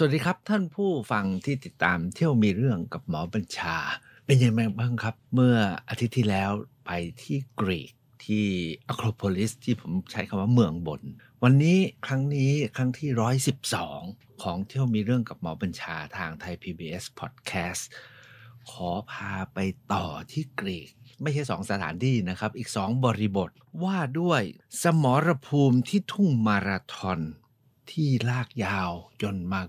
สวัสดีครับ ท่านผู้ฟังที่ติดตามเที่ยวมีเรื่องกับหมอบัญชา เป็นยังไงบ้างครับเมื่ออาทิตย์ที่แล้วไปที่กรีกที่อะโครโพลิสที่ผมใช้คำว่าเมืองบน วันนี้ครั้งนี้ครั้งที่ร้อยสิบสองของเที่ยวมีเรื่องกับหมอบัญชาทางไทย PBS Podcast ขอพาไปต่อที่กรีก ไม่ใช่สองสถานที่นะครับ อีกสองบริบทว่าด้วยสมรภูมิที่ทุ่งมาราธอนที่ลากยาวจนมา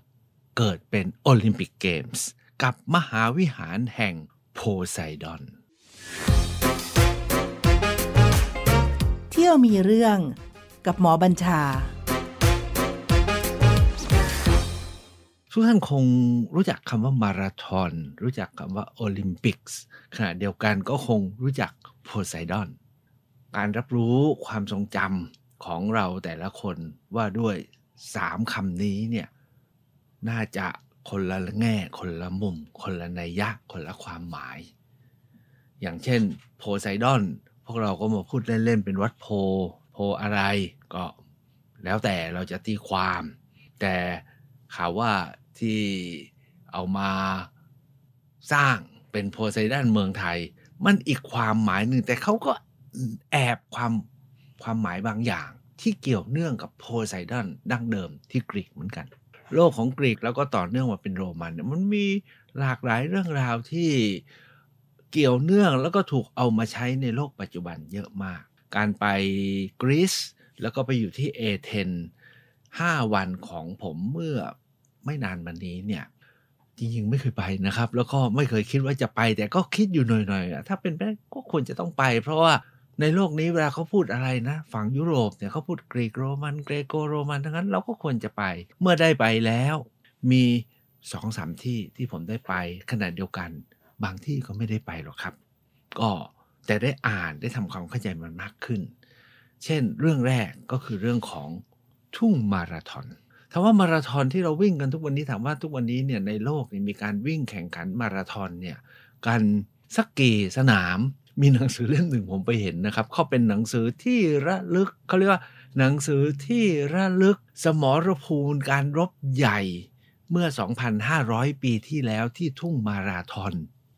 เกิดเป็นโอลิมปิกเกมส์กับมหาวิหารแห่งโพไซดอน เที่ยวมีเรื่องกับหมอบัญชาทุกท่านคงรู้จักคำว่ามาราธอนรู้จักคำว่าโอลิมปิกส์ขณะเดียวกันก็คงรู้จักโพไซดอน การรับรู้ความทรงจำของเราแต่ละคนว่าด้วยสามคำนี้เนี่ยน่าจะคนละแง่คนละมุมคนละนัยยะคนละความหมาย อย่างเช่นโพไซดอนพวกเราก็มาพูดเล่นๆเป็นวัดโพ โพอะไรก็แล้วแต่เราจะตีความ แต่ข่าวว่าที่เอามาสร้างเป็นโพไซดอนเมืองไทยมันอีกความหมายหนึ่งแต่เขาก็แอบความความหมายบางอย่าง ที่เกี่ยวเนื่องกับโพไซดอนดั้งเดิมที่กรีกเหมือนกันโลกของกรีกแล้วก็ต่อเนื่องมาเป็นโรมัน มันมีหลากหลายเรื่องราวที่เกี่ยวเนื่องแล้วก็ถูกเอามาใช้ในโลกปัจจุบันเยอะมาก การไปกรีซแล้วก็ไปอยู่ที่เอเธน5วันของผมเมื่อไม่นานมานี้เนี่ยจริงๆ ไม่เคยไปนะครับ แล้วก็ไม่เคยคิดว่าจะไป แต่ก็คิดอยู่หน่อยๆถ้าเป็นไปก็ควรจะต้องไป เพราะว่าในโลกนี้เวลาเขาพูดอะไรนะ ฝั่งยุโรปเนี่ยเขาพูดกรีกโรมันเกรโกโรมันทั้งนั้นเราก็ควรจะไป เมื่อได้ไปแล้วมีสองสามที่ที่ผมได้ไปขนาดเดียวกัน บางที่ก็ไม่ได้ไปหรอกครับ ก็แต่ได้อ่านได้ทำความเข้าใจมันมากขึ้น เช่นเรื่องแรกก็คือเรื่องของทุ่งมาราธอนถามว่ามาราธอนที่เราวิ่งกันทุกวันนี้ถามว่าทุกวันนี้เนี่ยในโลกมีการวิ่งแข่งขันมาราธอนเนี่ยกันสักกี่สนามมีหนังสือเล่มหนึ่งผมไปเห็นนะครับเขาเป็นหนังสือที่ระลึกเขาเรียกว่าหนังสือที่ระลึกสมรภูมิการรบใหญ่เมื่อ 2,500 ปีที่แล้วที่ทุ่งมาราทอน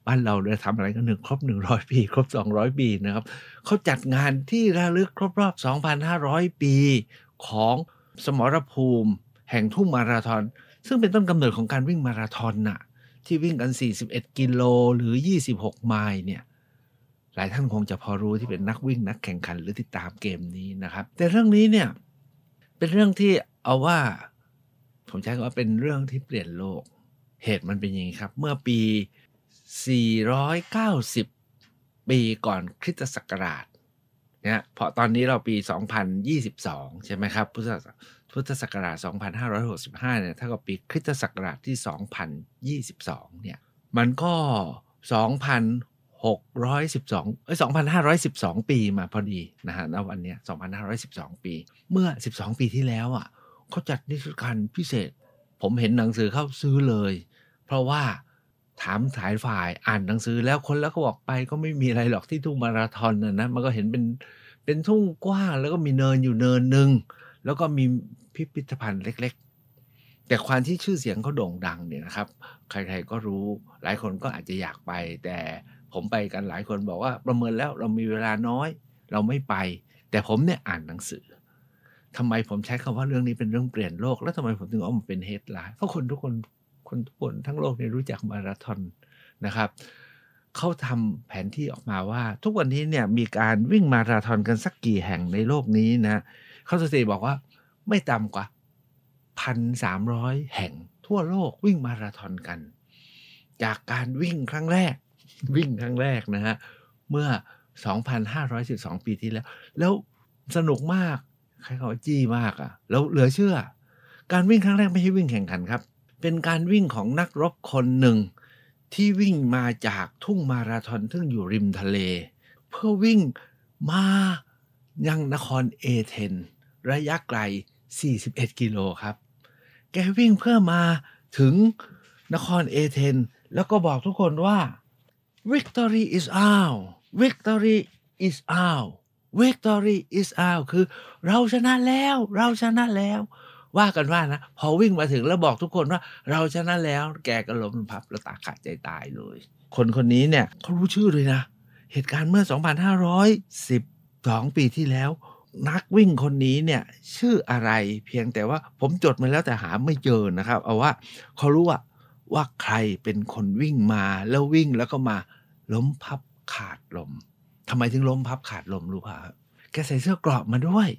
บ้านเราเนี่ยทำอะไรกันหนึ่งครบ100 ปี ครบ 200 ปีนะครับเขาจัดงานที่ระลึกครบรอบ2,500 ปีของสมรภูมิแห่งทุ่งมาราทอนซึ่งเป็นต้นกำเนิดของการวิ่งมาราทอนน่ะที่วิ่งกัน 41กิโล หรือ 26 ไมล์เนี่ยหลายท่านคงจะพอรู้ที่เป็นนักวิ่งนักแข่งขันหรือติดตามเกมนี้นะครับ แต่เรื่องนี้เนี่ยเป็นเรื่องที่เอาว่า ผมใช้คำว่าเป็นเรื่องที่เปลี่ยนโลกเหตุมันเป็นอย่างนี้ครับเมื่อปี 490 ปีก่อนคริสตศักราชเนี่ยเพราะตอนนี้เราปี 2022 ใช่ไหมครับ พุทธพุทธศักราช 2565 เนี่ยถ้ากับปีคริสตศักราชที่ 2022 เนี่ยมันก็ 2,000 612เอ้ย2,512 ปีมาพอดี นะฮะณวันนี้ย2,512 ปี เมื่อ 12 ปีที่แล้วอ่ะเขาจัดนิทรรศการพิเศษ ผมเห็นหนังสือเข้าซื้อเลย เพราะว่าถามสายฝ่ายอ่านหนังสือแล้วคนแล้วเขาบอกไปก็ไม่มีอะไรหรอกที่ทุ่งมาราธอนน่ะนะ มันก็เห็นเป็นเป็นทุ่งกว้างแล้วก็มีเนินอยู่เนินหนึ่ง แล้วก็มีพิพิธภัณฑ์เล็ก ๆ แต่ความที่ชื่อเสียงเขาโด่งดังเนี่ยนะครับ ใครๆก็รู้ หลายคนก็อาจจะอยากไปแต่ผมไปกันหลายคนบอกว่าประเมินแล้วเรามีเวลาน้อย เราไม่ไป แต่ผมเนี่ยอ่านหนังสือทำไมผมใช้คำว่าเรื่องนี้เป็นเรื่องเปลี่ยนโลกแล้วทำไมผมถึงเอามาเป็นเฮดไลน์เพราะคนทุกคนคนทุกคนทั้งโลกเนี่ยรู้จักมาราธอนนะครับเขาทำแผนที่ออกมาว่าทุกวันนี้เนี่ยมีการวิ่งมาราธอนกันสักกี่แห่งในโลกนี้นะเขาสติบอกว่าไม่ต่ำกว่าพันสามร้อยแห่งทั่วโลก วิ่งมาราธอนกัน จากการวิ่งครั้งแรกวิ่งครั้งแรกนะฮะ เมื่อ 2,512 ปีที่แล้ว แล้วสนุกมากใครเขาจี้มากอะ่ะแล้วเหลือเชื่อ การวิ่งครั้งแรกไม่ใช่วิ่งแข่งขันครับ เป็นการวิ่งของนักรบคนหนึ่ง ที่วิ่งมาจากทุ่งมาราธอนซึ่งอยู่ริมทะเล เพื่อวิ่งมายังนครเอเธนระยะไกล 41 กิโลครับแกวิ่งเพื่อมาถึงนครเอเธนแล้วก็บอกทุกคนว่า victory is out victory is out victory is out คือเราชนะแล้ว เราชนะแล้ว ว่ากันว่านะพอวิ่งมาถึง แล้วบอกทุกคนว่า เราชนะแล้ว แกก็ล้มพับแล้วตาขาดใจตายเลย คนคนนี้เนี่ยเขารู้ชื่อเลยนะ เหตุการณ์เมื่อ 2512 ปีที่แล้ว นักวิ่งคนนี้เนี่ย ชื่ออะไรเพียงแต่ว่าผมจดมาแล้วแต่หาไม่เจอนะครับ เอาว่าเขารู้ว่าว่าใครเป็นคนวิ่งมาแล้ววิ่งแล้วก็มาล้มพับขาดลม ทำไมถึงล้มพับขาดลมรู้ป่ะแกใส่เสื้อกรอบมาด้วย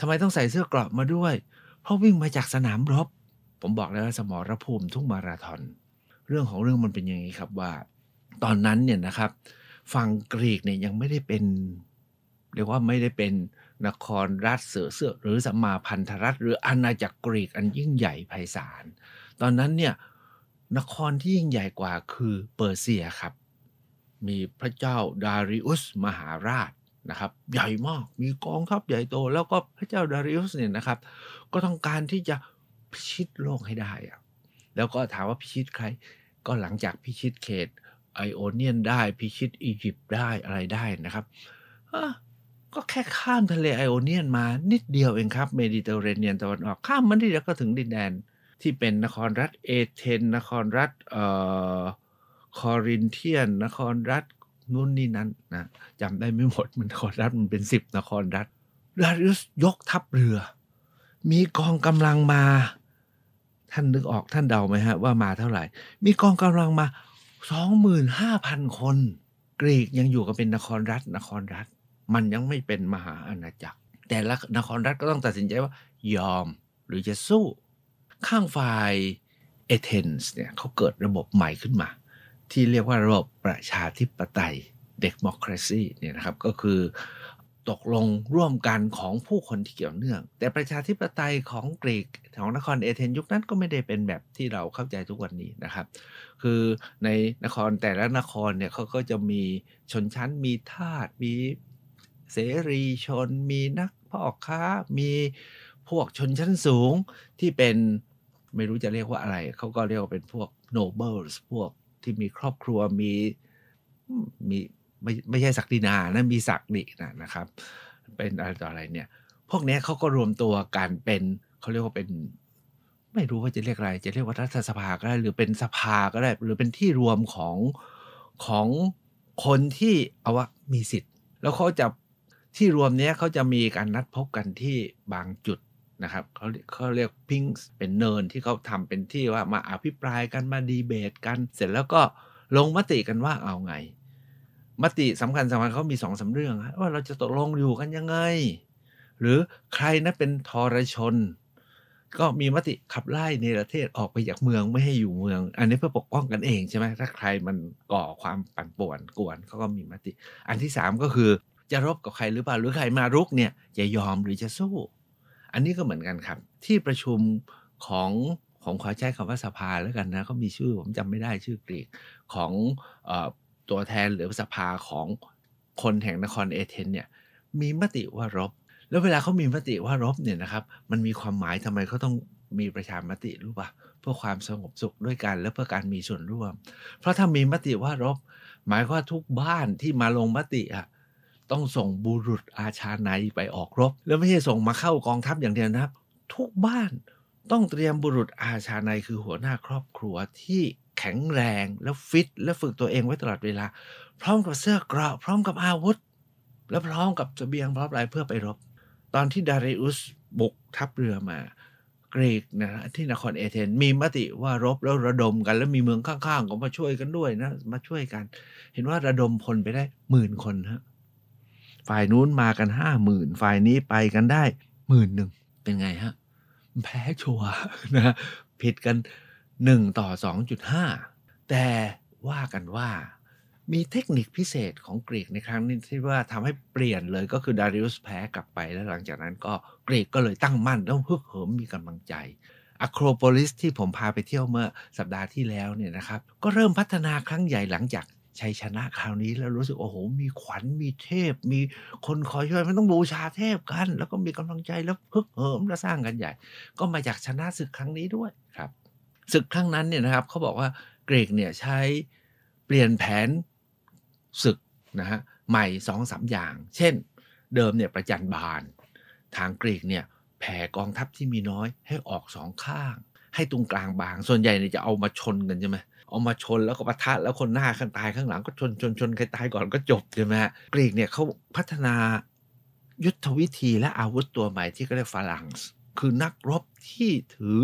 ทำไมต้องใส่เสื้อกรอบมาด้วย เพราะวิ่งมาจากสนามรบ ผมบอกแล้วสมรภูมิทุ่งมาราธอน เรื่องของเรื่องมันเป็นยังไงครับว่า ตอนนั้นเนี่ยนะครับฝั่งกรีกเนี่ยยังไม่ได้เป็น เรียกว่าไม่ได้เป็นนครรัฐเสือเสือหรือสมมาพันธรัฐหรืออาณาจักรกรีกอันยิ่งใหญ่ไพศาลตอนนั้นเนี่ยนครที่ยิ่งใหญ่กว่าคือเปอร์เซียครับ มีพระเจ้าดาริอุสมหาราชนะครับ ใหญ่มาก มีกองทัพใหญ่โตแล้วก็พระเจ้าดาริอุสเนี่ยนะครับ ก็ต้องการที่จะพิชิตโลกให้ได้อะแล้วก็ถามว่าพิชิตใคร ก็หลังจากพิชิตเขตไอโอเนียนได้ พิชิตอียิปต์ได้อะไรได้นะครับ ก็แค่ข้ามทะเลไอโอเนียนมานิดเดียวเองครับ เมดิเตอร์เรเนียนตะวันออกข้ามมันนิดเดียวก็ถึงดินแดนที่เป็นนครรัฐเอเธนนครรัฐเอ่อคอรินเทียน นครรัฐนู่นนี่นั้นนะจำได้ไม่หมดมันนครรัฐมันเป็นสิบนครรัฐดาริอุสยกทัพเรือ มีกองกำลังมาท่านนึกออกท่านเดาไหมฮะว่ามาเท่าไหร่มีกองกำลังมาสองหมื่นห้าพันคน กรีกยังอยู่กับเป็นนครรัฐ นครรัฐมันยังไม่เป็นมหาอาณาจักร แต่ละนครรัฐก็ต้องตัดสินใจว่ายอมหรือจะสู้ข้างฝ่ายเอเธนส์เนี่ยเขาเกิดระบบใหม่ขึ้นมา ที่เรียกว่าระบบประชาธิปไตยเดโมคราซีเนี่ยนะครับก็คือตกลงร่วมกันของผู้คนที่เกี่ยวเนื่อง แต่ประชาธิปไตยของกรีกของนครเอเธนยุคนั้นก็ไม่ได้เป็นแบบที่เราเข้าใจทุกวันนี้นะครับ คือในนครแต่ละนครเนี่ยเขาก็จะมีชนชั้น มีทาสมีเสรีชนมีนักพ่อค้ามีพวกชนชั้นสูงที่เป็นไม่รู้จะเรียกว่าอะไร เขาก็เรียกว่าเป็นพวก nobles พวกที่มีครอบครัวมีมีไม่ไม่ใช่ศักดินานะมีศักดินะนะครับ เป็นอะไรต่ออะไรเนี่ย พวกนี้เขาก็รวมตัวกันเป็นเขาเรียกว่าเป็น ไม่รู้ว่าจะเรียกอะไร จะเรียกว่ารัฐสภาก็ได้หรือเป็นสภาก็ได้หรือเป็นที่รวมของของคนที่เอาว่ามีสิทธิ์แล้วเขาจะที่รวมเนี้ยเขาจะมีการนัดพบกันที่บางจุดนะครับเขาเขาเรียกพิงส์เป็นเนินที่เขาทำเป็นที่ว่ามาอภิปรายกันมาดีเบตกัน เสร็จแล้วก็ลงมติกันว่าเอาไง มติสำคัญสำคัญเขามีสองสาเรื่องว่าเราจะตกลงอยู่กันยังไง หรือใครนะเป็นทรชน ก็มีมติขับไล่ในประเทศออกไปจากเมืองไม่ให้อยู่เมือง อันนี้เพื่อปกป้องกันเองใช่ไหมถ้าใครมันก่อความปั่นป่วนกวนเขาก็มีมติ อันที่สามก็คือจะรบกับใครหรือเปล่าหรือใครมารุกเนี่ยจะยอมหรือจะสู้อันนี้ก็เหมือนกันครับที่ประชุมของของขอใช้คำว่าสภาแล้วกันนะเขามีชื่อผมจำไม่ได้ชื่อกรีกของอตัวแทนหรือสภาของคนแห่งนครเอเธนเนี่ยมีมติว่ารบ แล้วเวลาเขามีมติว่ารบเนี่ยนะครับมันมีความหมายทำไมเขาต้องมีประชามติรู้ปะเพื่อความสงบสุขด้วยกัน และเพื่อการมีส่วนร่วม เพราะถ้ามีมติว่ารบ หมายว่าทุกบ้านที่มาลงมติอ่ะต้องส่งบุรุษอาชาในไปออกรบ แล้วไม่ใช่ส่งมาเข้ากองทัพอย่างเดียวนะครับ ทุกบ้านต้องเตรียมบุรุษอาชาในคือหัวหน้าครอบครัวที่แข็งแรงและฟิตและฝึกตัวเองไว้ตลอดเวลา พร้อมกับเสื้อเกราะพร้อมกับอาวุธและพร้อมกับสเสบียงพร้อมอะไรเพื่อไปรบ ตอนที่ดาริอุสบุกทัพเรือมากรีกนะ ที่นครเอเธนมีมติว่ารบแล้วระดมกัน แล้วมีเมืองข้างๆก็มาช่วยกันด้วยนะ มาช่วยกัน เห็นว่าระดมพลไปได้หมื่นคนฮะฝ่ายนู้นมากันห้าหมื่นฝ่ายนี้ไปกันได้หมื่นหนึ่งเป็นไงฮะ แพ้ชัวนะผิดกันหนึ่งต่อสองจุดห้าแต่ว่ากันว่ามีเทคนิคพิเศษของกรีกในครั้งนี้ที่ว่าทำให้เปลี่ยนเลยก็คือดาริอุสแพ้กลับไปแล้วหลังจากนั้นก็กรีกก็เลยตั้งมั่น แล้วฮึกเหิมมีกำลังใจอะโครโพลิสที่ผมพาไปเที่ยวเมื่อสัปดาห์ที่แล้วเนี่ยนะครับก็เริ่มพัฒนาครั้งใหญ่หลังจากชัยชนะคราวนี้แล้วรู้สึก โอ้โห มีขวัญมีเทพ มีคนคอยช่วยมันต้องบูชาเทพกัน แล้วก็มีกำลังใจแล้วพึกเหิมและสร้างกันใหญ่ ก็มาจากชนะศึกครั้งนี้ด้วยครับ ศึกครั้งนั้นเนี่ยนะครับเขาบอกว่าเกรกเนี่ยใช้เปลี่ยนแผนศึกนะฮะใหม่สองสาอย่าง เช่นเดิมเนี่ยประจันบาน ทางเกรกเนี่ยแผ่กองทัพที่มีน้อยให้ออกสองข้าง ให้ตรงกลางบางส่วนใหญ่เนี่ยจะเอามาชนกันใช่ไหมเอามาชนแล้วก็ปะทะแล้วคนหน้าข้างตายข้างหลังก็ชนชนชนใครตายก่อนก็จบใช่ไหมฮะกรีกเนี่ยเขาพัฒนายุทธวิธีและอาวุธตัวใหม่ที่เขาเรียกฟาลังส์คือนักรบที่ถือ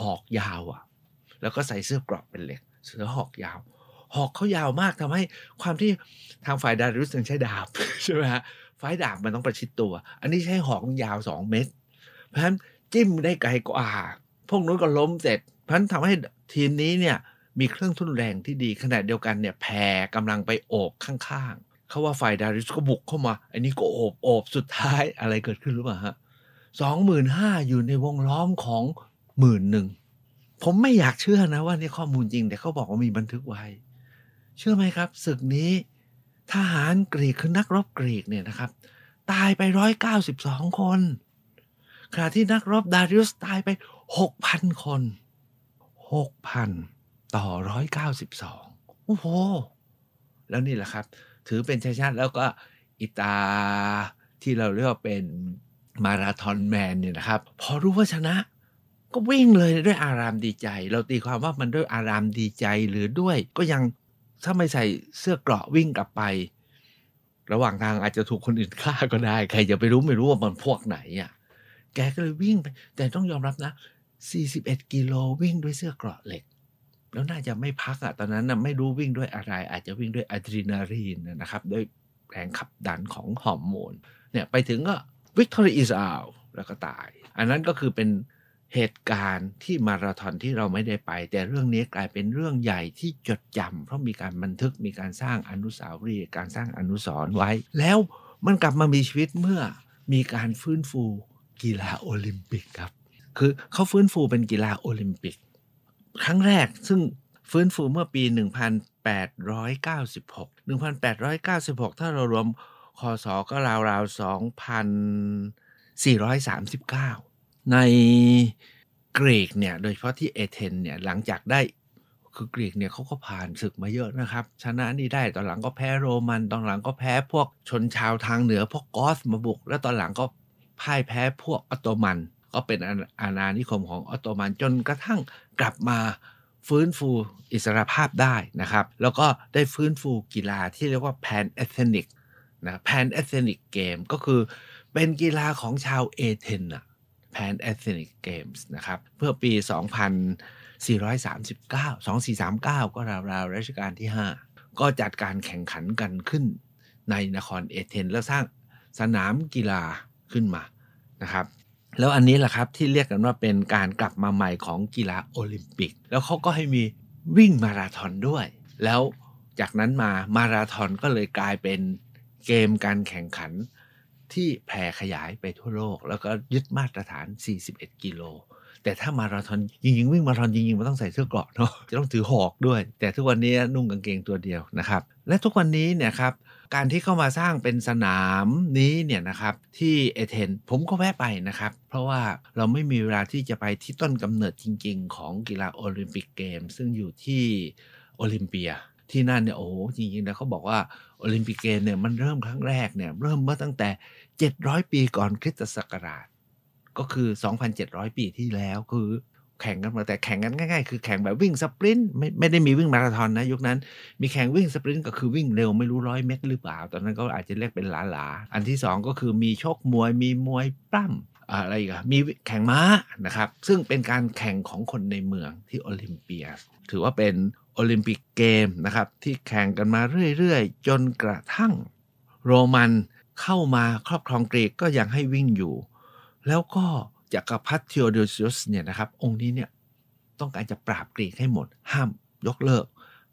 หอกยาวอ่ะ แล้วก็ใส่เสื้อกรอบเป็นเหล็กเสื้อหอกยาว หอกเขายาวมากทำให้ความที่ทางฝ่ายดารุสงใช้ดาบใช่ไหมฮะฝ่ายดาบมันต้องประชิดตัว อันนี้ใช้หอกยาวสองเมตร เพราะฉะนั้นจิ้มได้ไกลกว่าพวกนู้นก็ล้มเสร็จเพราะฉะนั้นทำให้ทีมนี้เนี่ยมีเครื่องทุนแรงที่ดีขนาดเดียวกันเนี่ยแผ่กำลังไปโอบข้างๆเขาว่าฝ่ายดาริสก็บุกเข้ามาอันนี้ก็โอบโอบสุดท้ายอะไรเกิดขึ้นรู้ป่ะฮะ สองหมื่นห้าอยู่ในวงล้อมของหมื่นหนึ่ง ผมไม่อยากเชื่อนะว่านี่ข้อมูลจริงแต่เขาบอกว่ามีบันทึกไว้ เชื่อไหมครับศึกนี้ ทหารกรีกคือนักรบกรีกเนี่ยนะครับตายไปร้อยเก้าสิบสองคนขณะที่นักรบดาริอุสตายไปหกพันคนหกพันต่อร้อยเก้าสิบสองโอ้โห แล้วนี่แหละครับ ถือเป็นชัยชนะแล้วก็อิตาที่เราเรียกว่าเป็นมาราธอนแมนเนี่ยนะครับ พอรู้ว่าชนะก็วิ่งเลยด้วยอารามดีใจ เราตีความว่ามันด้วยอารามดีใจหรือด้วย ก็ยังถ้าไม่ใส่เสื้อเกราะวิ่งกลับไป ระหว่างทางอาจจะถูกคนอื่นฆ่าก็ได้ ใครจะไปรู้ไม่รู้ว่ามันพวกไหนอ่ะ แกก็เลยวิ่งไปแต่ต้องยอมรับนะ 41กิโลวิ่งด้วยเสื้อเกราะเหล็กแล้วน่าจะไม่พักอะตอนนั้นนะไม่รู้วิ่งด้วยอะไร อาจจะวิ่งด้วยอะดรีนาลีนนะครับ ด้วยแรงขับดันของฮอร์โมนเนี่ยไปถึงก็วิกตอรีอิสอาลแล้วก็ตาย อันนั้นก็คือเป็นเหตุการณ์ที่มาราธอนที่เราไม่ได้ไป แต่เรื่องนี้กลายเป็นเรื่องใหญ่ที่จดจำ เพราะมีการบันทึกมีการสร้างอนุสาวรีย์การสร้างอนุสรณ์ไว้ แล้วมันกลับมามีชีวิตเมื่อมีการฟื้นฟูกีฬาโอลิมปิกครับคือเขาฟื้นฟูเป็นกีฬาโอลิมปิกครั้งแรกซึ่งฟื้นฟูเมื่อปี 1896 1896 ถ้าเรารวมคออก็ราวๆ2439 ในกรีกเนี่ย โดยเฉพาะที่เอเธนเนี่ยหลังจากได้คือกรีกเนี่ยเขาก็ผ่านศึกมาเยอะนะครับชนะนี่ได้ตอนหลังก็แพ้โรมันตอนหลังก็แพ้พวกชนชาวทางเหนือพวกกอสมาบุก แล้วตอนหลังก็พ่ายแพ้พวกออตโตมันก็เป็นอาณานิคมของออตโตมันจนกระทั่งกลับมาฟื้นฟูอิสรภาพได้นะครับ แล้วก็ได้ฟื้นฟูกีฬาที่เรียกว่าแพนเอเธนิกนะแพนเอเธนิกเกมก็คือเป็นกีฬาของชาวเอเธนอะแพนเอเธนิกเกมส์นะครับเพื่อปี 2439 2439 ก็ราวๆรัชกาลที่ 5 ก็จัดการแข่งขันกันขึ้นในนครเอเธนแล้วสร้างสนามกีฬาขึ้นมานะครับแล้วอันนี้แหละครับที่เรียกกันว่าเป็นการกลับมาใหม่ของกีฬาโอลิมปิก แล้วเขาก็ให้มีวิ่งมาราธอนด้วย แล้วจากนั้นมามาราธอนก็เลยกลายเป็นเกมการแข่งขันที่แผ่ขยายไปทั่วโลก แล้วก็ยึดมาตรฐาน 41 กิโล แต่ถ้ามาราธอนจริงๆ วิ่งมาราธอนจริงๆมันต้องใส่เสื้อกรอกเนาะจะต้องถือหอกด้วย แต่ทุกวันนี้นุ่งกางเกงตัวเดียวนะครับ และทุกวันนี้เนี่ยครับการที่เข้ามาสร้างเป็นสนามนี้เนี่ยนะครับ ที่เอเธนผมก็แวะไปนะครับ เพราะว่าเราไม่มีเวลาที่จะไปที่ต้นกำเนิดจริงๆ ของกีฬาโอลิมปิกเกม ซึ่งอยู่ที่โอลิมเปียที่นั่นเนี่ยโอ้โหจริงๆนะเขาบอกว่าโอลิมปิกเกมเนี่ย มันเริ่มครั้งแรกเนี่ย เริ่มเมื่อตั้งแต่ 700 ปีก่อนคริสตศักราช ก็คือ 2,700 ปีที่แล้วคือแข่งกันมาแต่แข่งกันง่าย ๆ คือแข่งแบบวิ่งสปรินต์ไม่ไม่ได้มีวิ่งมาราธอนนะยุคนั้น มีแข่งวิ่งสปรินต์ก็คือวิ่งเร็ว ไม่รู้ร้อยเมตรหรือเปล่าตอนนั้นก็อาจจะเรียกเป็นหลาๆ อันที่ 2 ก็คือมีชกมวย มีมวยปล้ำอะไรกันมีแข่งม้านะครับ ซึ่งเป็นการแข่งของคนในเมืองที่โอลิมเปียถือว่าเป็นโอลิมปิกเกมนะครับที่แข่งกันมาเรื่อยๆจนกระทั่งโรมันเข้ามาครอบครองกรีกก็ยังให้วิ่งอยู่ แล้วก็จักรพรรดิเทโอโดซิอุสเนี่ยนะครับ องค์นี้เนี่ย ต้องการจะปราบกรีกให้หมด ห้ามยกเลิก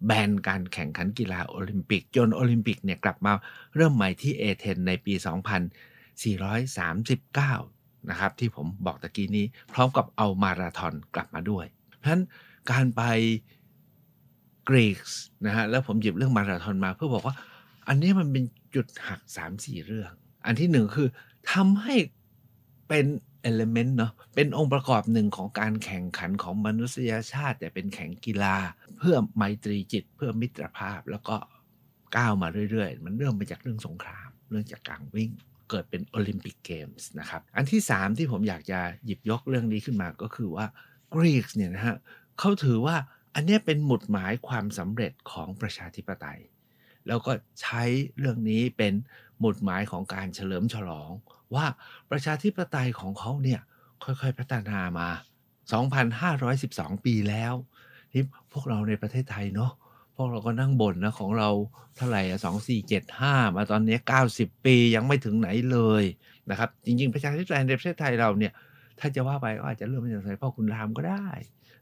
แบนการแข่งขันกีฬาโอลิมปิก จนโอลิมปิกเนี่ยกลับมาเริ่มใหม่ที่เอเธนในปี 2439 นะครับที่ผมบอกตะกี้นี้ พร้อมกับเอามาราธอนกลับมาด้วยเพราะฉะนั้นการไป กรีกนะฮะแล้วผมหยิบเรื่องมาราธอนมาเพื่อบอกว่าอันนี้มันเป็นจุดหัก 3-4 เรื่อง อันที่หนึ่งคือทำให้เป็นอลเมนต์เนาะเป็นองค์ประกอบหนึ่งของการแข่งขันของมนุษยชาติ แต่เป็นแข่งกีฬาเพื่อไมตรีจิตเพื่อมิตรภาพ แล้วก็ก้าวมาเรื่อยๆ มันเริ่มมาจากเรื่องสงคราม เรื่องจากการวิ่ง เกิดเป็นโอลิมปิกเกมส์นะครับ อันที่ 3 ที่ผมอยากจะหยิบยกเรื่องนี้ขึ้นมาก็คือว่ากรีกเนี่ยนะฮะเขาถือว่าอันนี้เป็นหมุดหมายความสำเร็จของประชาธิปไตยแล้วก็ใช้เรื่องนี้เป็นหมุดหมายของการเฉลิมฉลอง ว่าประชาธิปไตยของเขาเนี่ยค่อยๆพัฒนามา 2,512 ปีแล้วนี่พวกเราในประเทศไทยเนาะพวกเราก็นั่งบ่นนะของเราเท่าไหร่สองสี่เจ็ดห้ามาตอนนี้ 90 ปียังไม่ถึงไหนเลยนะครับ จริงๆประชาธิปไตยในประเทศไทยเราเนี่ยถ้าจะว่าไปก็อาจจะเริ่มมาจากสมัยพ่อคุณรามก็ได้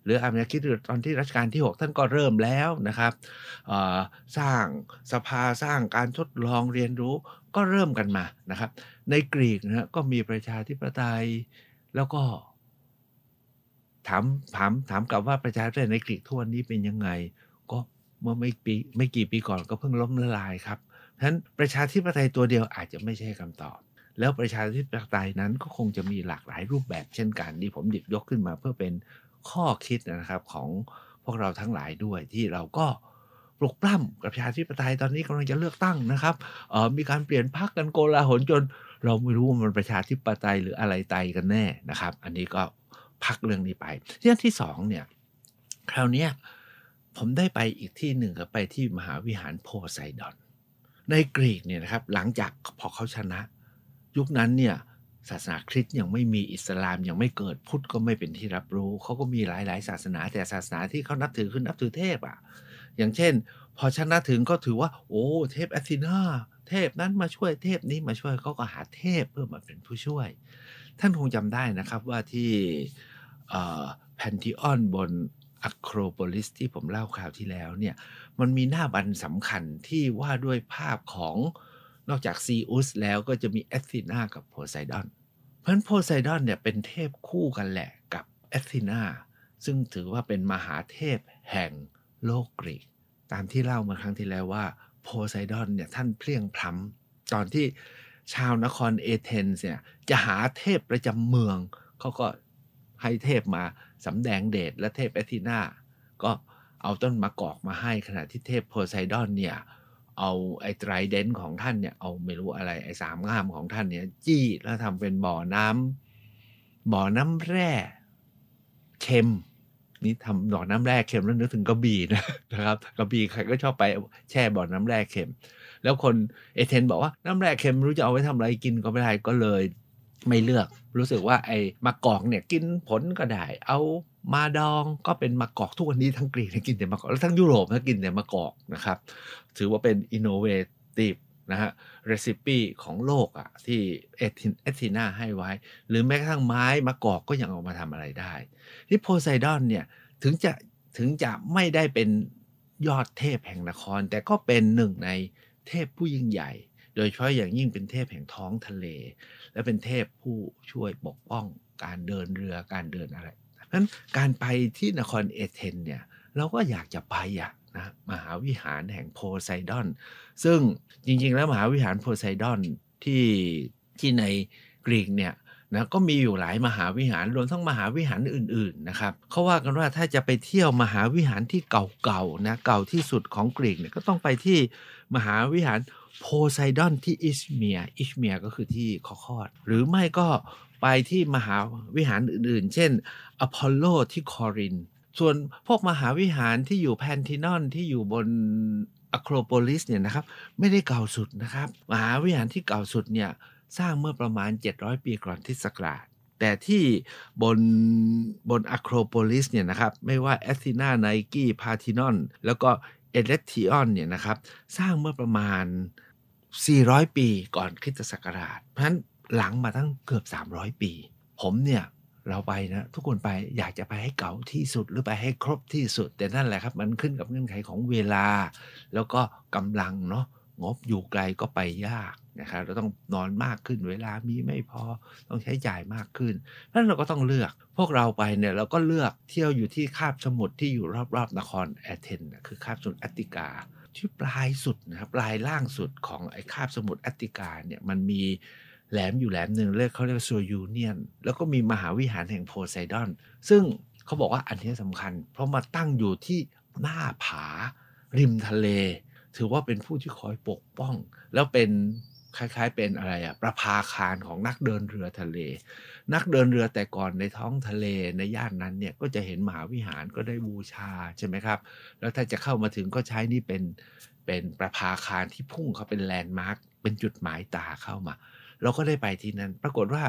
หรืออาจจะคิดถึงตอนที่รัชกาลที่ 6ท่านก็เริ่มแล้วนะครับสร้างสภาสร้างการทดลองเรียนรู้ก็เริ่มกันมานะครับ ในกรีกนะก็มีประชาธิปไตยแล้วก็ ถามถามถามกลับว่าประชาธิปไตยในกรีกทุกวันนี้เป็นยังไง ก็เมื่อไม่ปีไม่กี่ปีก่อนก็เพิ่งล้มละลายครับฉะนั้นประชาธิปไตยตัวเดียวอาจจะไม่ใช่คำตอบแล้วประชาธิปไตยนั้นก็คงจะมีหลากหลายรูปแบบเช่นกันที่ผมหยิบยกขึ้นมาเพื่อเป็นข้อคิดนะครับของพวกเราทั้งหลายด้วยที่เราก็ปลุกปล้ำประชาธิปไตยตอนนี้กำลังจะเลือกตั้งนะครับมีการเปลี่ยนพักกันโกลาหล จน เราไม่รู้ว่ามันประชาธิปไตยหรืออะไรไตกันแน่นะครับ อันนี้ก็พักเรื่องนี้ไปเรื่องที่สองเนี่ย คราวนี้ผมได้ไปอีกที่หนึ่งก็ไปที่มหาวิหารโพไซดอน ในกรีกเนี่ยนะครับ หลังจากพอเขาชนะ ยุคนั้นเนี่ยศาสนาคริสต์ยังไม่มีอิสลามยังไม่เกิดพุทธก็ไม่เป็นที่รับรู้เขาก็มีหลายๆศาสนาแต่ศาสนาที่เขานับถือคือนับถือเทพอ่ะ อย่างเช่น พอชนะถึงก็ถือว่า โอ้เทพแอตซินาเทพนั้นมาช่วยเทพนี้มาช่วยเขาก็หาเทพเพื่อมาเป็นผู้ช่วย ท่านคงจำได้นะครับว่าที่แพนทีออนบนอะโครโปลิสที่ผมเล่าคราวที่แล้วเนี่ยมันมีหน้าบันสำคัญที่ว่าด้วยภาพของนอกจากซีอุสแล้วก็จะมีแอธีินากับโพไซดอน เพราะฉะนั้นโพไซดอนเนี่ยเป็นเทพคู่กันแหละกับแอธีินาซึ่งถือว่าเป็นมหาเทพแห่งโลกกรีกตามที่เล่ามาครั้งที่แล้วว่าโพไซดอนเนี่ยท่านเพลียงพล้ำตอนที่ชาวนครเอเธนส์เนี่ยจะหาเทพประจำเมือง เขาก็ให้เทพมาสำแดงเดชและเทพแอธินาก็เอาต้นมะกอกมาให้ขณะที่เทพโพไซดอนเนี่ยเอาไอ้ไตรเดนของท่านเนี่ยเอาไม่รู้อะไรไอ้สามงามของท่านเนี่ยจี้แล้วทำเป็นบ่อน้ำบ่อน้ำแร่เค็มนี่ทำบ่อน้ำแร่เค็มแล้วนึกถึงกระบี่นะนะครับกระบี่ใครก็ชอบไปแช่บ่อน้ำแร่เค็ม แล้วคนเอเธนบอกว่าน้ำแร่เค็มรู้จะเอาไว้ทำอะไรกินก็ไม่ได้ก็เลย ไม่เลือกรู้สึกว่าไอ้มะกอกเนี่ยกินผลก็ได้ เอามาดองก็เป็นมะกอกทุกวันนี้ทั้งกรีกกินแต่มะกอกแล้วทั้งยุโรปก็กินแต่มะกอกนะครับ ถือว่าเป็นอินโนเวทีฟนะฮะรีซิปีของโลกอะที่เอทินเอทินาให้ไว้ หรือแม้กระทั่งไม้มะกอกก็ยังเอามาทำอะไรได้ที่โพไซดอนเนี่ยถึงจะถึงจะไม่ได้เป็นยอดเทพแห่งนคร แต่ก็เป็นหนึ่งในเทพผู้ยิ่งใหญ่ โดยเฉพาะอย่างยิ่งเป็นเทพแห่งท้องทะเล และเป็นเทพผู้ช่วยปกป้องการเดินเรือการเดินอะไรนั้นการไปที่นครเอเธนเนี่ย เราก็อยากจะไปอะนะมหาวิหารแห่งโพไซดอนซึ่งจริงๆแล้วมหาวิหารโพไซดอนที่ที่ในกรีกเนี่ยนะ ก็มีอยู่หลายมหาวิหาร รวมทั้งมหาวิหารอื่น ๆนะครับเขาว่ากันว่าถ้าจะไปเที่ยวมหาวิหารที่เก่าๆนะเก่าที่สุดของกรีกเนี่ย ก็ต้องไปที่มหาวิหารโพไซดอนที่อิสเมียอิสเมียก็คือที่คอคอด หรือไม่ก็ไปที่มหาวิหารอื่นๆ เช่นอพอลโลที่คอรินส่วนพวกมหาวิหารที่อยู่แพนทินอนที่อยู่บนอะโครโพลิสเนี่ยนะครับ ไม่ได้เก่าสุดนะครับ มหาวิหารที่เก่าสุดเนี่ยสร้างเมื่อประมาณ 700 ปีก่อนที่สกราช แต่ที่บนบนอะโครโพลิสเนี่ยนะครับไม่ว่าแอสตินาไนกี้พาทินอนแล้วก็เอเลทิออนเนี่ยนะครับ สร้างเมื่อประมาณ 400 ปีก่อนคริสตศักราช เพราะฉะนั้น หลังมาตั้งเกือบ 300 ปี ผมเนี่ยเราไปนะ ทุกคนไปอยากจะไปให้เก่าที่สุดหรือไปให้ครบที่สุด แต่นั่นแหละครับ มันขึ้นกับเงื่อนไขของเวลา แล้วก็กำลังเนาะงบอยู่ไกลก็ไปยากนะครับเราต้องนอนมากขึ้นเวลามีไม่พอ ต้องใช้จ่ายมากขึ้นนั้นเราก็ต้องเลือก พวกเราไปเนี่ยเราก็เลือกเที่ยวอยู่ที่คาบสมุทรที่อยู่รอบๆนครแอเธนคือคาบสมุทรแอติกา ที่ปลายสุดนะครับปลายล่างสุดของไอ้คาบสมุทรแอติกาเนี่ยมันมีแหลมอยู่แหลมหนึ่งเรียกเขาเรียกว่าโซยูเนียนแล้วก็มีมหาวิหารแห่งโพไซดอนซึ่งเขาบอกว่าอันนี้สำคัญ เพราะมาตั้งอยู่ที่หน้าผาริมทะเลถือว่าเป็นผู้ที่คอยปกป้อง แล้วเป็นคล้าย ๆ เป็นอะไรอะประภาคารของนักเดินเรือทะเล นักเดินเรือแต่ก่อนในท้องทะเลในย่านนั้นเนี่ยก็จะเห็นมหาวิหารก็ได้บูชาใช่ไหมครับ แล้วถ้าจะเข้ามาถึงก็ใช้นี่เป็นเป็นประภาคารที่พุ่งเขาเป็นแลนด์มาร์คเป็นจุดหมายตาเข้ามา เราก็ได้ไปที่นั้น ปรากฏว่า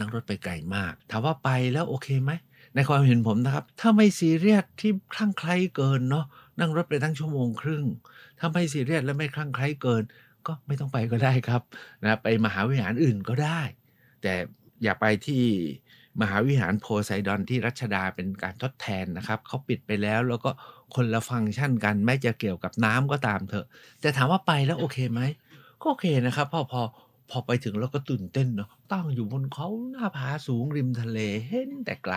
นั่งรถไปไกลมากถามว่าไปแล้วโอเคไหมในความเห็นผมนะครับ ถ้าไม่ซีเรียสที่คลั่งไคล้เกินเนาะนั่งรถไปตั้งชั่วโมงครึ่งถ้าไม่ซีเรียสและไม่คลั่งไคล้เกินก็ไม่ต้องไปก็ได้ครับนะไปมหาวิหารอื่นก็ได้ แต่อย่าไปที่มหาวิหารโพไซดอนที่รัชดาเป็นการทดแทนนะครับเขาปิดไปแล้วแล้วก็คนละฟังก์ชันกันแม้จะเกี่ยวกับน้ำก็ตามเถอะแต่ถามว่าไปแล้วโอเคไหมก็โอเคนะครับ พอพอพอไปถึงเราก็ตื่นเต้นเนาะตั้งอยู่บนเขาหน้าผาสูงริมทะเลเห็นแต่ไกล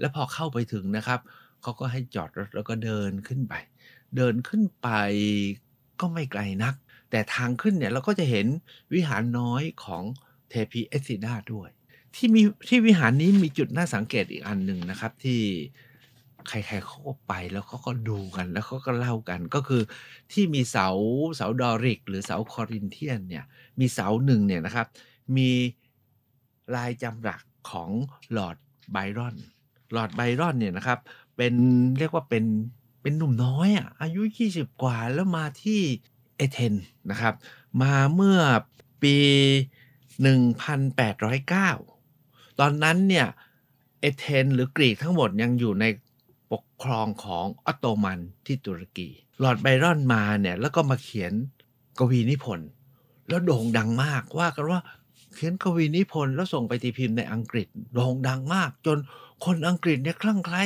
แล้วพอเข้าไปถึงนะครับเขาก็ให้จอดรถแล้วก็เดินขึ้นไปเดินขึ้นไปก็ไม่ไกลนักแต่ทางขึ้นเนี่ยเราก็จะเห็นวิหารน้อยของเทพีเอสซิดาด้วยที่มีที่วิหารนี้มีจุดน่าสังเกตอีกอันหนึ่งนะครับที่ใครๆเขาก็ไปแล้วเขาก็ดูกันแล้วเขาก็เล่ากันก็คือที่มีเสาเสาดอริก หรือเสาคอรินเทียนเนี่ยมีเสาหนึ่งเนี่ยนะครับ มีลายจำหลักของลอร์ดไบรอนลอร์ดไบรอนเนี่ยนะครับ เป็นเรียกว่าเป็นเป็น หนุ่มน้อยอ่ะอายุ 20 กว่าแล้วมาที่เอเธนนะครับ มาเมื่อปี 1809 ตอนนั้นเนี่ยเอเธนหรือกรีกทั้งหมดยังอยู่ในปกครองของออตโตมันที่ตุรกี หลอดไบรอนมาเนี่ย แล้วก็มาเขียนกวีนิพนธ์แล้วโด่งดังมากว่ากันว่าเขียนกวีนิพนธ์แล้วส่งไปตีพิมพ์ในอังกฤษโด่งดังมาก จนคนอังกฤษเนี่ยคลั่งไคล้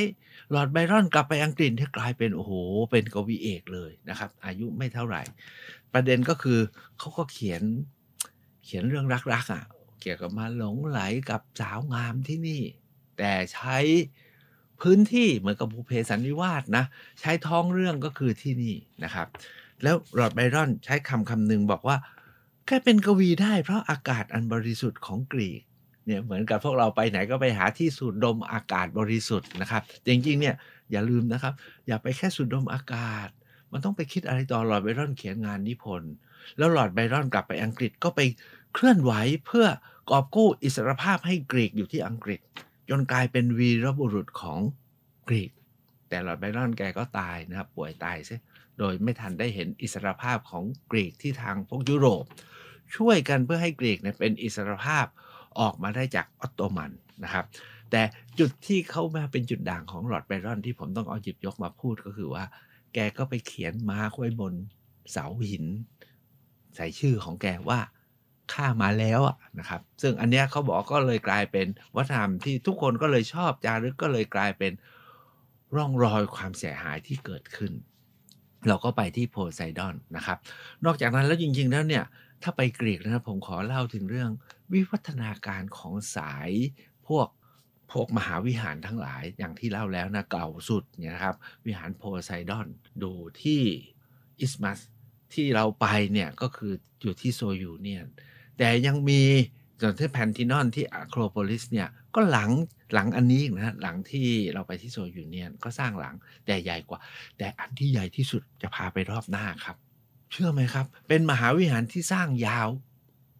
ลอร์ดไบรอนกลับไปอังกฤษที่กลายเป็นโอ้โหเป็นกวีเอกเลยนะครับ อายุไม่เท่าไหร่ ประเด็นก็คือเขาก็เขียนเขียนเรื่องรักๆอะ่ะเกี่ยวกับมาหลงไหลกับสาวงามที่นี่ แต่ใช้พื้นที่เหมือนกับภูเพสันนิวาสนะใช้ท้องเรื่องก็คือที่นี่นะครับ แล้วลอร์ดไบรอนใช้คำคำหนึ่งบอกว่า แค่เป็นกวีได้เพราะอากาศอันบริสุทธิ์ของกรีกเนี่ยเหมือนกับพวกเราไปไหนก็ไปหาที่สูดดมอากาศบริสุทธิ์นะครับ จริงๆเนี่ยอย่าลืมนะครับ อย่าไปแค่สูดดมอากาศ มันต้องไปคิดอะไรต่อหลอดไบรอนเขียนงานนิพนธ์แล้วหลอดไบรอนกลับไปอังกฤษก็ไป เคลื่อนไหวเพื่อกอบกู้อิสรภาพให้กรีกอยู่ที่อังกฤษ จนกลายเป็นวีรบุรุษของกรีก แต่หลอดไบรอนแกก็ตายนะครับ ป่วยตายซะโดยไม่ทันได้เห็นอิสรภาพของกรีกที่ทางพวกยุโรป ช่วยกันเพื่อให้กรีกเนี่ยเป็นอิสรภาพออกมาได้จากออตโตมันนะครับ แต่จุดที่เขามาเป็นจุดด่างของหลอดไบรอนที่ผมต้องเอาหยิบยกมาพูดก็คือว่า แกก็ไปเขียนมาร์กไว้บนเสาหิน ใส่ชื่อของแกว่าข้ามาแล้วนะครับซึ่งอันเนี้ยเขาบอกก็เลยกลายเป็นวัฒนธรรมที่ทุกคนก็เลยชอบ จารึกก็เลยกลายเป็นร่องรอยความเสียหายที่เกิดขึ้น เราก็ไปที่โพไซดอนนะครับนอกจากนั้นแล้วจริง ๆ แล้วเนี่ยถ้าไปกรีกนะครับผมขอเล่าถึงเรื่องวิวัฒนาการของสายพวกพวกมหาวิหารทั้งหลายอย่างที่เล่าแล้วนะเก่าสุดเนี่ยนะครับวิหารโพไซดอนดูที่อิสมัสที่เราไปเนี่ยก็คืออยู่ที่โซยูเนียนแต่ยังมีส่วนที่แพนทินอนที่อะโครโพลิสเนี่ยก็หลังหลังอันนี้นะหลังที่เราไปที่โซยูเนียนก็สร้างหลังแต่ใหญ่กว่า แต่อันที่ใหญ่ที่สุดจะพาไปรอบหน้าครับเชื่อไหมครับ เป็นมหาวิหารที่สร้างยาว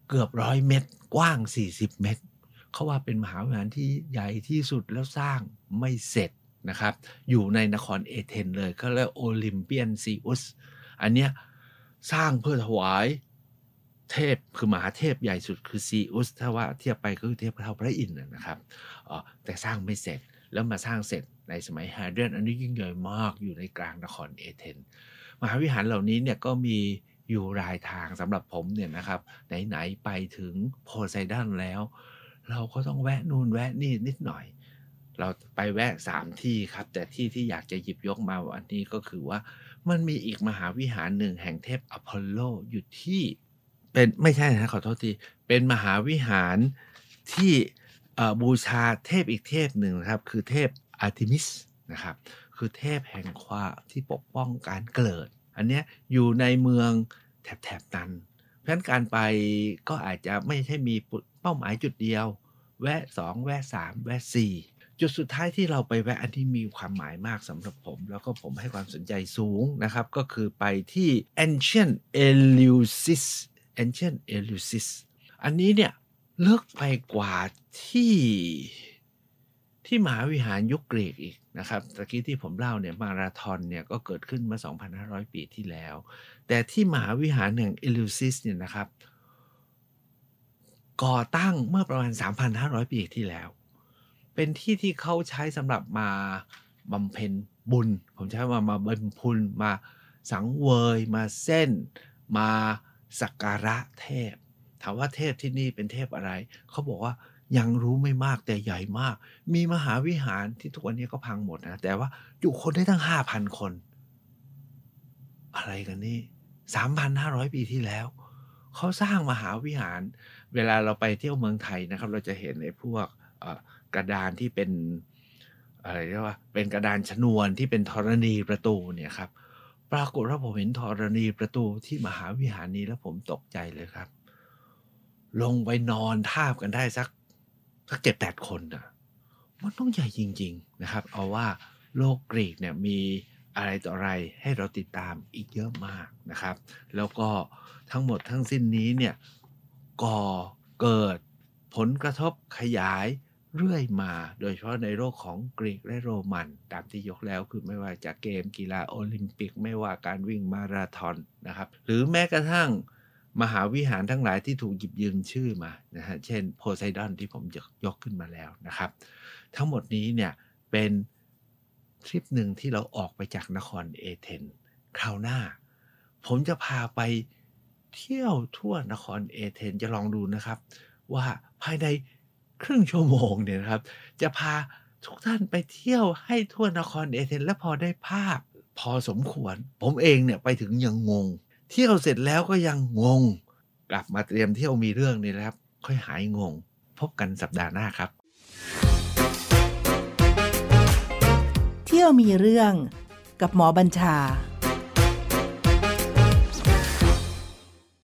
เกือบร้อยเมตรกว้าง 40 เมตรเขาว่าเป็นมหาวิหารที่ใหญ่ที่สุดแล้วสร้างไม่เสร็จนะครับ อยู่ในนครเอเธนเลยเขาเรียกโอลิมเปียนซีอุสอันเนี้ยสร้างเพื่อถวายเทพคือมหาเทพใหญ่สุดคือซีอุสถ้าว่าเทียบไปก็คือเทพเท่าพระอินทร์นะครับแต่สร้างไม่เสร็จแล้วมาสร้างเสร็จในสมัยฮาเดรนอันนี้ยิ่งใหญ่มากอยู่ในกลางนครเอเธนมหาวิหารเหล่านี้เนี่ยก็มีอยู่รายทางสำหรับผมเนี่ยนะครับไหน ๆ ไปถึงโพไซดอนแล้ว เราก็ต้องแวะนู่นแวะนี่นิดหน่อย เราไปแวะสามที่ครับ แต่ที่ที่อยากจะหยิบยกมาวันนี้ก็คือว่ามันมีอีกมหาวิหารหนึ่งแห่งเทพอพอลโลอยู่ที่เป็นไม่ใช่นะขอโทษที เป็นมหาวิหารที่บูชาเทพอีกเทพหนึ่งนะครับ คือเทพอาร์ติมิสนะครับคือเทพแห่งความที่ปกป้องการเกิด อันนี้อยู่ในเมืองแถบแถบนั้นเพราะะนั้นการไปก็อาจจะไม่ใช่มีเป้าหมายจุดเดียว แวะ 2 แวะ 3 แวะ 4 จุดสุดท้ายที่เราไปแวะอันที่มีความหมายมากสำหรับผม แล้วก็ผมให้ความสนใจสูงนะครับ ก็คือไปที่ Ancient Eleusis Ancient Eleusis อันนี้เนี่ยเลิกไปกว่าที่ ที่มหาวิหารยุคกรีกอีกนะครับตะกี้ที่ผมเล่าเนี่ยมาราธอนเนี่ยก็เกิดขึ้นมา 2,500 ปีที่แล้ว แต่ที่มหาวิหารแห่งเอลิซิสเนี่ยนะครับ ก่อตั้งเมื่อประมาณ 3,500 ปีที่แล้ว เป็นที่ที่เขาใช้สำหรับมาบำเพ็ญบุญ ผมใช้ว่ามาบำพุญมาสังเวยมาเส้น มาสักการะเทพถามว่าเทพที่นี่เป็นเทพอะไร เขาบอกว่ายังรู้ไม่มากแต่ใหญ่มาก มีมหาวิหารที่ทุกวันนี้ก็พังหมดนะ แต่ว่าอยู่คนได้ตั้งห้าพันคน อะไรกันนี่สามพันห้าร้อยปีที่แล้ว เขาสร้างมหาวิหาร เวลาเราไปเที่ยวเมืองไทยนะครับ เราจะเห็นในพวกกระดานที่เป็นอะไรเรียกว่าเป็นกระดานชนวนที่เป็นธรณีประตูเนี่ยครับ ปรากฏว่าผมเห็นธรณีประตูที่มหาวิหารนี้แล้วผมตกใจเลยครับลงไปนอนทาบกันได้สักสักเจ็ดแปดคนนะมันต้องใหญ่จริง ๆนะครับ เอาว่าโลกกรีกเนี่ยมีอะไรต่ออะไรให้เราติดตามอีกเยอะมากนะครับ แล้วก็ทั้งหมดทั้งสิ้นนี้เนี่ยก่อเกิดผลกระทบขยายเรื่อยมา โดยเฉพาะในโลกของกรีก และโรมัน ตามที่ยกแล้วคือไม่ว่าจะเกมกีฬาโอลิมปิกไม่ว่าการวิ่งมาราธอนนะครับ หรือแม้กระทั่งมหาวิหารทั้งหลายที่ถูกหยิบยืมชื่อมานะฮะ เช่นโพไซดอนที่ผมยกขึ้นมาแล้วนะครับทั้งหมดนี้เนี่ยเป็นทริปหนึ่งที่เราออกไปจากนครเอเธนคราวหน้า ผมจะพาไปเที่ยวทั่วนครเอเธนจะลองดูนะครับ ว่าภายในครึ่งชั่วโมงเนี่ยนะครับ จะพาทุกท่านไปเที่ยวให้ทั่วนครเอเธนและพอได้ภาพพอสมควร ผมเองเนี่ยไปถึงยังงงเที่ยวเสร็จแล้วก็ยังงงกลับมาเตรียมเที่ยวมีเรื่องนี่นะครับ ค่อยหายงง พบกันสัปดาห์หน้าครับ เที่ยวมีเรื่องกับหมอบัญชา